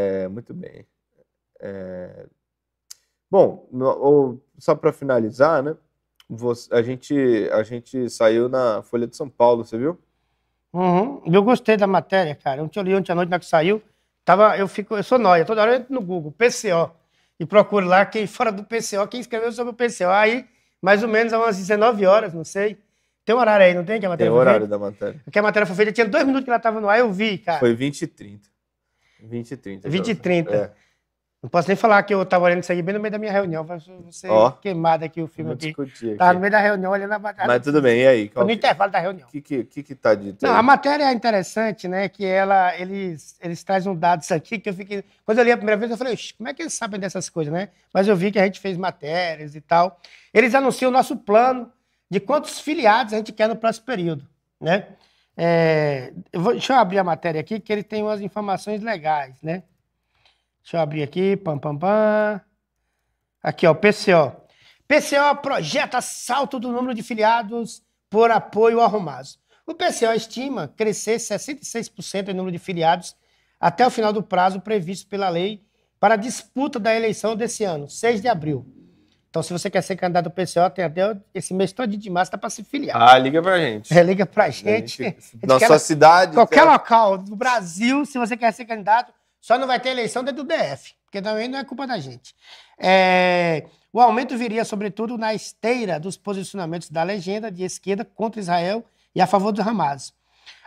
É, muito bem. É... Bom, no, só para finalizar, né? Você, a, gente, a gente saiu na Folha de São Paulo, você viu? Uhum. Eu gostei da matéria, cara. Ontem eu li ontem à noite, na que saiu, tava, eu, fico, eu sou nóia, toda hora eu entro no Google, PCO, e procuro lá quem fora do PCO, quem escreveu sobre o PCO. Aí, mais ou menos, às 19 horas, não sei. Tem um horário aí, não tem? Que a matéria tem horário feita? da matéria. Porque é a matéria foi feita, tinha dois minutos que ela estava no ar, eu vi, cara. Foi 20 e 30. 20 e 30. 20 e 30. É. Não posso nem falar que eu tava olhando isso aí bem no meio da minha reunião. Vai oh, queimado aqui o filme aqui. aqui. Tava no meio da reunião olhando a batalha. Mas tudo bem, e aí? Qual... No intervalo da reunião. O que, que, que, que tá dito? Não, aí? a matéria é interessante, né? Que ela, eles, eles trazem um dado dados aqui que eu fiquei. Quando eu li a primeira vez, eu falei, como é que eles sabem dessas coisas, né? Mas eu vi que a gente fez matérias e tal. Eles anunciam o nosso plano de quantos filiados a gente quer no próximo período, né? É, eu vou, deixa eu abrir a matéria aqui, que ele tem umas informações legais, né? Deixa eu abrir aqui, pam, pam, pam. Aqui, ó, PCO. PCO projeta salto do número de filiados por apoio arrumado. O PCO estima crescer 66% em número de filiados até o final do prazo previsto pela lei para a disputa da eleição desse ano, 6 de abril. Então, se você quer ser candidato do PCO, tem até esse mês todo de março, dá para se filiar. Ah, liga para a gente. É, liga para a gente. gente. Na sua cidade. Qualquer local do Brasil, se você quer ser candidato, só não vai ter eleição dentro do DF, porque também não é culpa da gente. É... O aumento viria, sobretudo, na esteira dos posicionamentos da legenda de esquerda contra Israel e a favor do Hamas.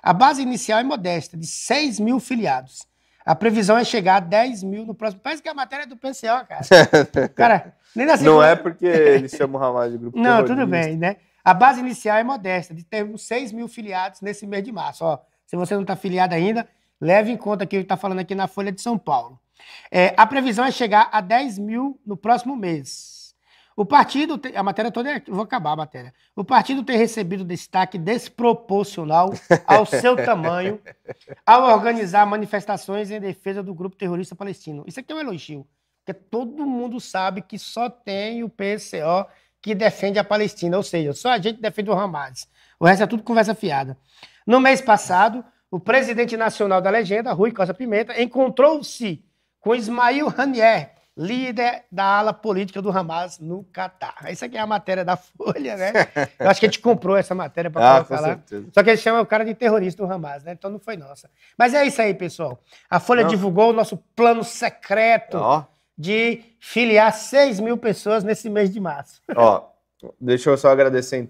A base inicial é modesta, de 6 mil filiados. A previsão é chegar a 10 mil no próximo. Parece que é a matéria é do PCO, cara. cara, nem Não é porque eles chamam o Hamas de grupo Não, tudo bem, né? A base inicial é modesta, de termos 6 mil filiados nesse mês de março. Ó, se você não está filiado ainda, leve em conta que ele está falando aqui na Folha de São Paulo. É, a previsão é chegar a 10 mil no próximo mês. O partido, tem, a matéria toda, é, vou acabar a matéria. O partido tem recebido destaque desproporcional ao seu tamanho ao organizar manifestações em defesa do grupo terrorista palestino. Isso aqui é um elogio. Porque todo mundo sabe que só tem o PCO que defende a Palestina, ou seja, só a gente defende o Hamas. O resto é tudo conversa fiada. No mês passado, o presidente nacional da legenda, Rui Costa Pimenta, encontrou-se com Ismail Hanier, líder da ala política do Hamas no Catar. Isso aqui é a matéria da Folha, né? Eu acho que a gente comprou essa matéria para ah, falar. Só que eles chamam o cara de terrorista do Hamas, né? Então não foi nossa. Mas é isso aí, pessoal. A Folha não. divulgou o nosso plano secreto de filiar 6 mil pessoas nesse mês de março. Ó, deixa eu só agradecer